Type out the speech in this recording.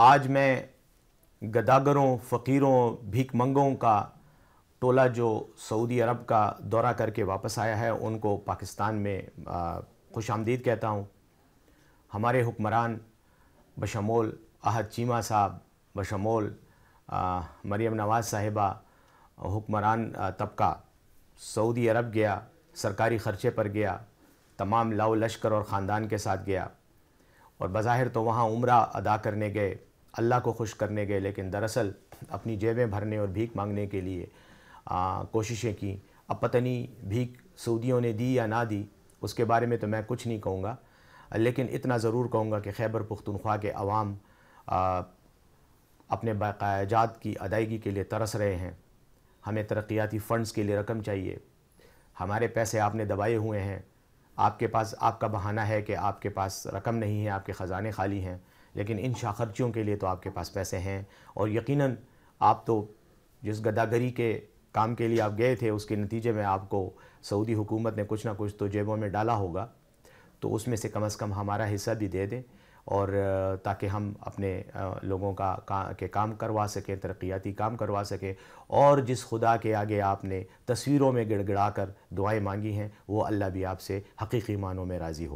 आज मैं गदागरों फ़कीरों भीख मंगों का टोला जो सऊदी अरब का दौरा करके वापस आया है उनको पाकिस्तान में खुश आमदीद कहता हूँ हमारे हुक्मरान बशमोल अहद चीमा साहब बशमोल मरियम नवाज़ साहिबा हुक्मरान तबका सऊदी अरब गया सरकारी ख़र्चे पर गया तमाम लाओ लश्कर और ख़ानदान के साथ गया और बज़ाहिर तो वहाँ उम्र अदा करने गए अल्लाह को खुश करने गए लेकिन दरअसल अपनी जेबें भरने और भीख मांगने के लिए कोशिशें की अब पता नहीं भीख सऊदियों ने दी या ना दी उसके बारे में तो मैं कुछ नहीं कहूँगा लेकिन इतना ज़रूर कहूँगा कि खैबर पुख्तनख्वा के अवाम अपने बाकायाजात की अदायगी के लिए तरस रहे हैं हमें तरक्याती फ़ंड्स के लिए रकम चाहिए हमारे पैसे आपने दबाए हुए हैं आपके पास आपका बहाना है कि आपके पास रकम नहीं है आपके ख़जाने खाली हैं लेकिन इन शाखर्चियों के लिए तो आपके पास पैसे हैं और यकीनन आप तो जिस गदागरी के काम के लिए आप गए थे उसके नतीजे में आपको सऊदी हुकूमत ने कुछ ना कुछ तो जेबों में डाला होगा तो उसमें से कम अज़ कम हमारा हिस्सा भी दे दें और ताकि हम अपने लोगों का, का के काम करवा सकें तरक्याती काम करवा सकें और जिस खुदा के आगे आपने तस्वीरों में गिड़गिड़ा कर दुआएँ मांगी हैं वो अल्लाह भी आपसे हकीकी मानों में राज़ी हो